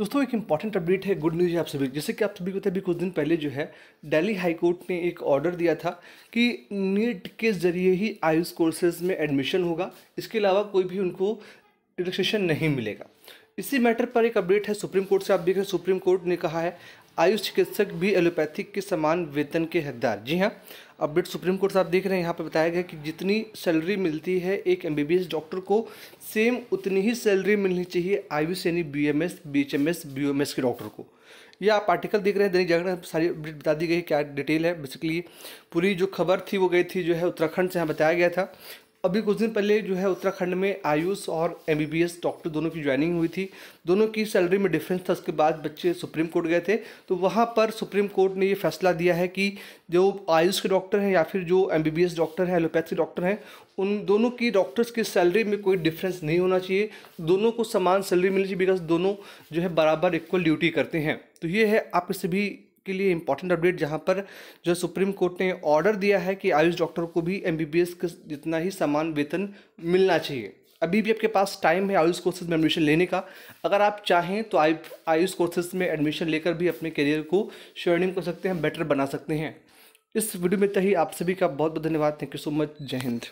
दोस्तों एक important update है गुड न्यूज़ है आप सभी जैसे कि आप सभी को तो अभी कुछ दिन पहले जो है दिल्ली हाई कोर्ट ने एक ऑर्डर दिया था कि नीट के ज़रिए ही आयुष कोर्सेज में एडमिशन होगा इसके अलावा कोई भी उनको रिलैक्सेशन नहीं मिलेगा इसी मैटर पर एक अपडेट है सुप्रीम कोर्ट से आप देख रहे हैं सुप्रीम कोर्ट ने कहा है आयुष चिकित्सक भी एलोपैथिक के समान वेतन के हकदार जी हाँ अपडेट सुप्रीम कोर्ट साहब देख रहे हैं यहाँ पे बताया गया कि जितनी सैलरी मिलती है एक एम डॉक्टर को सेम उतनी ही सैलरी मिलनी चाहिए आयुष यानी B M S B H M S B M S के डॉक्टर को या आप आर्टिकल देख रहे हैं दैनिक जागरण सारी अपडेट बता दी गई क्या डिटेल है बेसिकली पूरी जो खबर थी वो गई थी जो है उत्तराखंड से यहाँ बताया गया था अभी कुछ दिन पहले जो है उत्तराखंड में आयुष और एम डॉक्टर दोनों की ज्वाइनिंग हुई थी दोनों की सैलरी में डिफरेंस था उसके बाद बच्चे सुप्रीम कोर्ट गए थे तो वहाँ पर सुप्रीम कोर्ट ने ये फैसला दिया है कि जो आयुष के डॉक्टर हैं या फिर जो एम डॉक्टर हैं एलोपैथी डॉक्टर हैं उन दोनों की डॉक्टर्स की सैलरी में कोई डिफरेंस नहीं होना चाहिए दोनों को समान सैलरी मिलनी चाहिए बिकॉज दोनों जो है बराबर इक्वल ड्यूटी करते हैं तो ये है आप इसे भी के लिए इंपॉर्टेंट अपडेट जहां पर जो सुप्रीम कोर्ट ने ऑर्डर दिया है कि आयुष डॉक्टर को भी एम का जितना ही समान वेतन मिलना चाहिए अभी भी आपके पास टाइम है आयुष कोर्सेज में एडमिशन लेने का अगर आप चाहें तो आई आयुष कोर्सेज में एडमिशन लेकर भी अपने करियर को शर्निंग कर सकते हैं बेटर बना सकते हैं इस वीडियो में तही आप सभी का बहुत बहुत धन्यवाद थैंक यू सो मच जय हिंद